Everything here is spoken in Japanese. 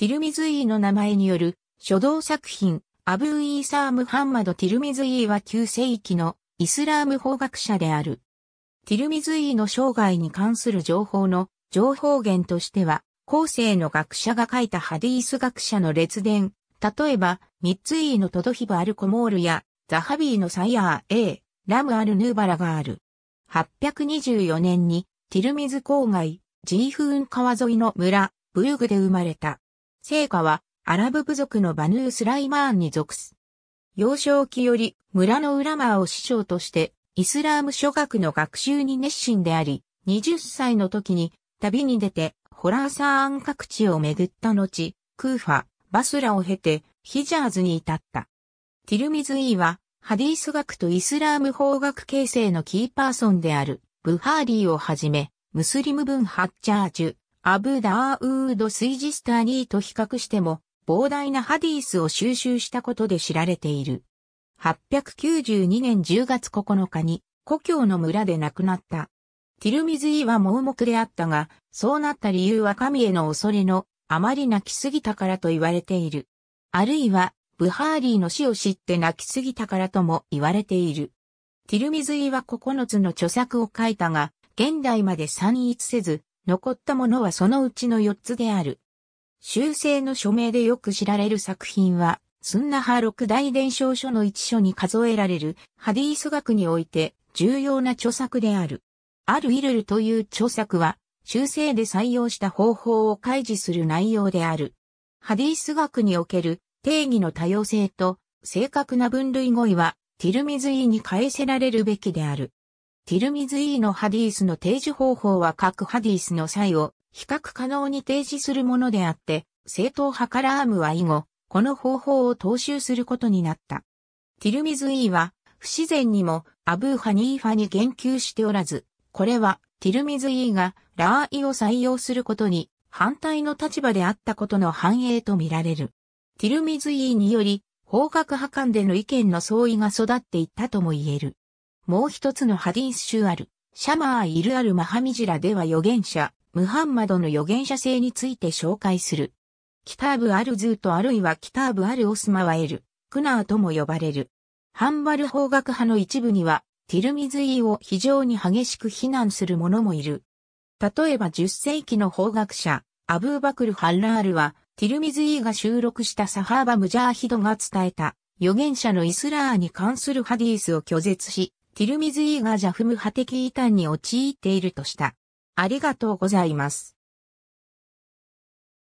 ティルミズイーの名前による書道作品、アブー・イーサー・ムハンマド・ティルミズイーは旧世紀のイスラーム法学者である。ティルミズイーの生涯に関する情報の情報源としては、後世の学者が書いたハディース学者の列伝、例えば、ミッツイーのトドヒバ・アルコモールや、ザハビーのサイヤー A、ラム・アル・ヌーバラがある。824年に、ティルミズ郊外、ジーフーン川沿いの村、ブルグで生まれた。聖火はアラブ部族のバヌースライマーンに属す。幼少期より村のウラマーを師匠としてイスラーム諸学の学習に熱心であり、20歳の時に旅に出てホラーサーン各地を巡った後、クーファ、バスラを経てヒジャーズに至った。ティルミズイーはハディース学とイスラーム法学形成のキーパーソンであるブハーリーをはじめ、ムスリム文ハッチャージュ、アブ・ダーウード・スイジスターニーと比較しても、膨大なハディースを収集したことで知られている。892年10月9日に、故郷の村で亡くなった。ティルミズイは盲目であったが、そうなった理由は神への恐れの、あまり泣きすぎたからと言われている。あるいは、ブハーリーの死を知って泣きすぎたからとも言われている。ティルミズイは9つの著作を書いたが、現代まで散逸せず、残ったものはそのうちの4つである。修正の署名でよく知られる作品は、スンナハ六大伝承書の一書に数えられるハディース学において重要な著作である。アルイルルという著作は、修正で採用した方法を開示する内容である。ハディース学における定義の多様性と正確な分類語彙はティルミズイに返せられるべきである。ティルミズイーのハディースの提示方法は各ハディースの際を比較可能に提示するものであって、正当派からアームは以後、この方法を踏襲することになった。ティルミズイーは、不自然にもアブーハニーファに言及しておらず、これはティルミズイーがラーイを採用することに反対の立場であったことの反映とみられる。ティルミズイーにより、法学派間での意見の相違が育っていったとも言える。もう一つのハディース州ある、シャマー・イル・アル・マハミジラでは預言者、ムハンマドの預言者性について紹介する。キターブ・アル・ズーとあるいはキターブ・アル・オスマワエル、クナーとも呼ばれる。ハンバル法学派の一部には、ティルミズイを非常に激しく非難する者もいる。例えば10世紀の法学者、アブーバクル・ハンラールは、ティルミズイが収録したサハーバ・ムジャーヒドが伝えた、預言者のイスラーに関するハディースを拒絶し、ティルミズイーがジャフムハ的異端に陥っているとした。ありがとうございます。